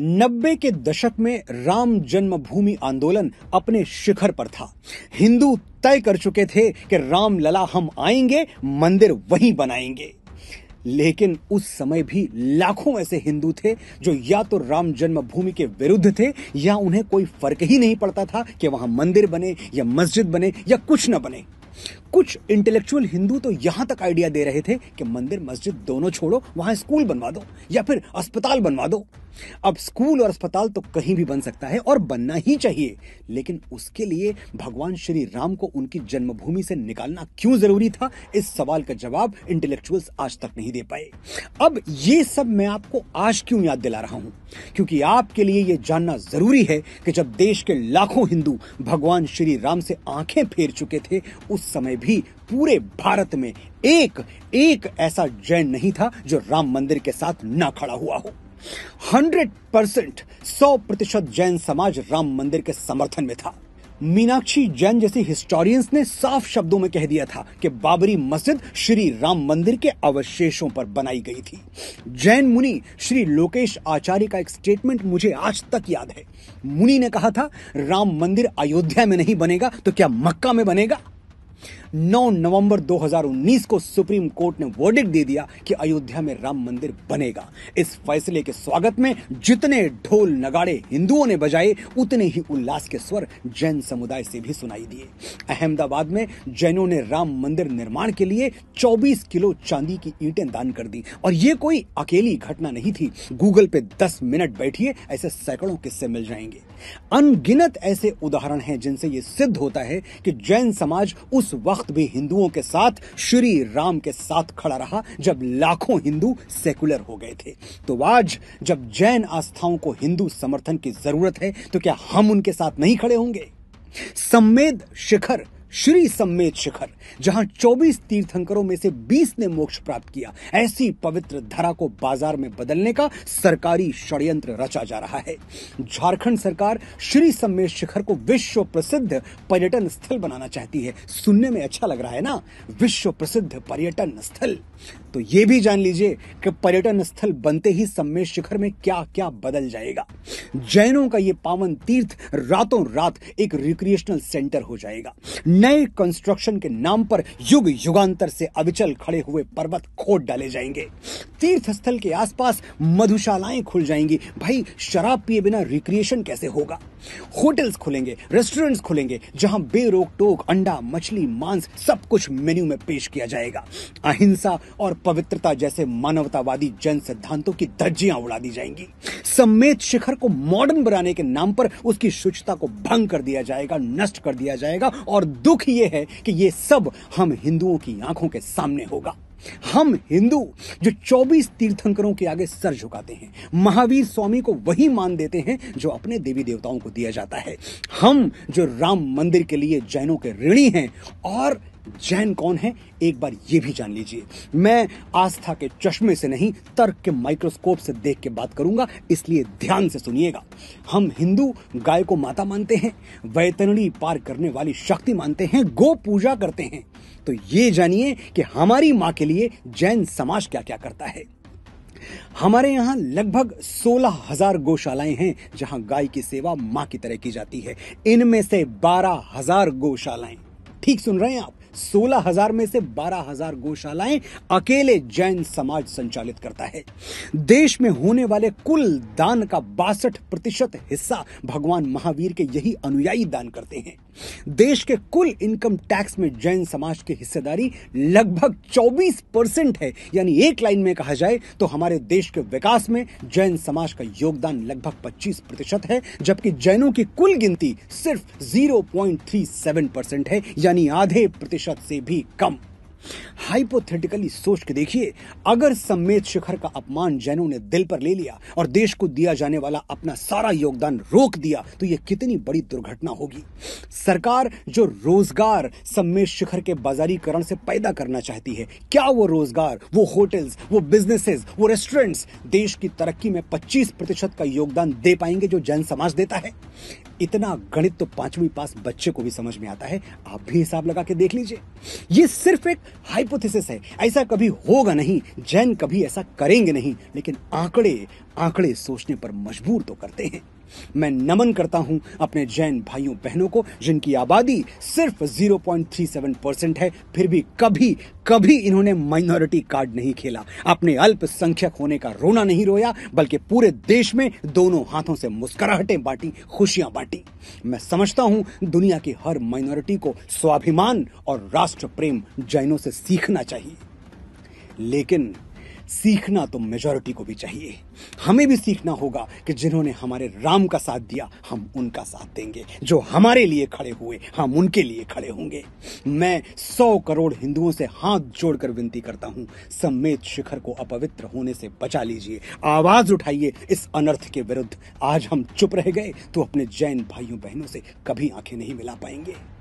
नब्बे के दशक में राम जन्मभूमि आंदोलन अपने शिखर पर था हिंदू तय कर चुके थे कि राम लला हम आएंगे मंदिर वहीं बनाएंगे लेकिन उस समय भी लाखों ऐसे हिंदू थे जो या तो राम जन्मभूमि के विरुद्ध थे या उन्हें कोई फर्क ही नहीं पड़ता था कि वहां मंदिर बने या मस्जिद बने या कुछ न बने कुछ इंटेलेक्चुअल हिंदू तो यहाँ तक आइडिया दे रहे थे कि मंदिर मस्जिद दोनों छोड़ो वहाँ स्कूल बनवा दो या फिर अस्पताल बनवा दो अब स्कूल और अस्पताल तो कहीं भी बन सकता है और बनना ही चाहिए लेकिन उसके लिए भगवान श्री राम को उनकी जन्मभूमि से निकालना क्यों जरूरी था इस सवाल का जवाब इंटेलेक्चुअल्स आज तक नहीं दे पाए अब ये सब मैं आपको आज क्यों याद दिला रहा हूं क्योंकि आपके लिए ये जानना जरूरी है कि जब देश के लाखों हिंदू भगवान श्री राम से आंखें फेर चुके थे उस समय भी पूरे भारत में एक एक ऐसा जैन नहीं था जो राम मंदिर के साथ ना खड़ा हुआ हो हंड्रेड परसेंट सौ प्रतिशत जैन समाज राम मंदिर के समर्थन में था मीनाक्षी जैन जैसी हिस्टोरियंस ने साफ शब्दों में कह दिया था कि बाबरी मस्जिद श्री राम मंदिर के अवशेषों पर बनाई गई थी जैन मुनि श्री लोकेश आचार्य का एक स्टेटमेंट मुझे आज तक याद है मुनि ने कहा था राम मंदिर अयोध्या में नहीं बनेगा तो क्या मक्का में बनेगा 9 नवंबर 2019 को सुप्रीम कोर्ट ने वर्डिक दे दिया कि अयोध्या में राम मंदिर बनेगा इस फैसले के स्वागत में जितने ढोल नगाड़े हिंदुओं ने बजाए उतने ही उल्लास के स्वर जैन समुदाय से भी सुनाई दिए अहमदाबाद में जैनों ने राम मंदिर निर्माण के लिए 24 किलो चांदी की ईटें दान कर दी और ये कोई अकेली घटना नहीं थी गूगल पे 10 मिनट बैठिए ऐसे सैकड़ों किस्से मिल जाएंगे अनगिनत ऐसे उदाहरण हैं जिनसे ये सिद्ध होता है कि जैन समाज उस वक्त वक्त भी हिंदुओं के साथ श्री राम के साथ खड़ा रहा जब लाखों हिंदू सेकुलर हो गए थे तो आज जब जैन आस्थाओं को हिंदू समर्थन की जरूरत है तो क्या हम उनके साथ नहीं खड़े होंगे सम्मेद शिखर श्री सम्मेद शिखर जहां 24 तीर्थंकरों में से 20 ने मोक्ष प्राप्त किया ऐसी पवित्र धरा को बाजार में बदलने का सरकारी षड्यंत्र रचा जा रहा है झारखंड सरकार श्री सम्मेद शिखर को विश्व प्रसिद्ध पर्यटन स्थल बनाना चाहती है सुनने में अच्छा लग रहा है ना विश्व प्रसिद्ध पर्यटन स्थल तो ये भी जान लीजिए कि पर्यटन स्थल बनते ही सम्मेद शिखर में क्या क्या बदल जाएगा जैनों का यह पावन तीर्थ रातों रात एक रिक्रिएशनल सेंटर हो जाएगा नए कंस्ट्रक्शन के नाम पर युग युगांतर से अविचल खड़े हुए पर्वत खोद डाले जाएंगे तीर्थ स्थल के आसपास मधुशालाएं खुल जाएंगी भाई शराब पिए बिना रिक्रिएशन कैसे होगा होटल्स खुलेंगे रेस्टोरेंट्स खुलेंगे जहां बेरोक टोक अंडा मछली मांस सब कुछ मेन्यू में पेश किया जाएगा अहिंसा और पवित्रता जैसे मानवतावादी जन सिद्धांतों की धज्जियां उड़ा दी जाएंगी सम्मेत शिखर को मॉडर्न बनाने के नाम पर उसकी शुचिता को भंग कर दिया जाएगा नष्ट कर दिया जाएगा और दुख ये है कि ये सब हम हिंदुओं की आंखों के सामने होगा हम हिंदू जो 24 तीर्थंकरों के आगे सर झुकाते हैं महावीर स्वामी को वही मान देते हैं जो अपने देवी देवताओं को दिया जाता है हम जो राम मंदिर के लिए जैनों के ऋणी हैं और जैन कौन है एक बार ये भी जान लीजिए मैं आस्था के चश्मे से नहीं तर्क के माइक्रोस्कोप से देख के बात करूंगा इसलिए ध्यान से सुनिएगा हम हिंदू गाय को माता मानते हैं वैतरणी पार करने वाली शक्ति मानते हैं गो पूजा करते हैं तो ये जानिए कि हमारी माँ के लिए जैन समाज क्या क्या करता है हमारे यहाँ लगभग सोलह हजार गौशालाएं हैं जहां गाय की सेवा माँ की तरह की जाती है इनमें से बारह हजार गौशालाएं ठीक सुन रहे हैं आप सोलह हजार में से बारह हजार गौशालाएं अकेले जैन समाज संचालित करता है देश में होने वाले कुल दान का बासठ प्रतिशत हिस्सा भगवान महावीर के यही अनुयायी दान करते हैं देश के कुल इनकम टैक्स में जैन समाज की हिस्सेदारी लगभग 24 परसेंट है यानी एक लाइन में कहा जाए तो हमारे देश के विकास में जैन समाज का योगदान लगभग 25 प्रतिशत है जबकि जैनों की कुल गिनती सिर्फ 0.37 परसेंट है यानी आधे प्रतिशत प्रतिशत से भी कम हाइपोथेटिकली सोच के देखिए अगर सम्मेत शिखर का अपमान जैनों ने दिल पर ले लिया और देश को दिया जाने वाला अपना सारा योगदान रोक दिया तो यह कितनी बड़ी दुर्घटना होगी सरकार जो रोजगार सम्मेत शिखर के बाजारीकरण से पैदा करना चाहती है क्या वो रोजगार वो होटल्स वो बिजनेसेस वो रेस्टोरेंट्स देश की तरक्की में पच्चीस प्रतिशत का योगदान दे पाएंगे जो जैन समाज देता है इतना गणित तो पांचवी पास बच्चे को भी समझ में आता है आप भी हिसाब लगा के देख लीजिए ये सिर्फ एक हाइपोथेसिस है ऐसा कभी होगा नहीं जैन कभी ऐसा करेंगे नहीं लेकिन आंकड़े आंकड़े सोचने पर मजबूर तो करते हैं मैं नमन करता हूं अपने जैन भाइयों बहनों को जिनकी आबादी सिर्फ 0.37 परसेंट है फिर भी कभी कभी इन्होंने माइनॉरिटी कार्ड नहीं खेला अपने अल्पसंख्यक होने का रोना नहीं रोया बल्कि पूरे देश में दोनों हाथों से मुस्कुराहटें बांटी खुशियां बांटी मैं समझता हूं दुनिया की हर माइनॉरिटी को स्वाभिमान और राष्ट्र प्रेम जैनों से सीखना चाहिए लेकिन सीखना तो मेजोरिटी को भी चाहिए हमें भी सीखना होगा कि जिन्होंने हमारे राम का साथ दिया हम उनका साथ देंगे जो हमारे लिए खड़े हुए हम उनके लिए खड़े होंगे मैं सौ करोड़ हिंदुओं से हाथ जोड़कर विनती करता हूं समेत शिखर को अपवित्र होने से बचा लीजिए आवाज उठाइए इस अनर्थ के विरुद्ध आज हम चुप रह गए तो अपने जैन भाइयों बहनों से कभी आंखें नहीं मिला पाएंगे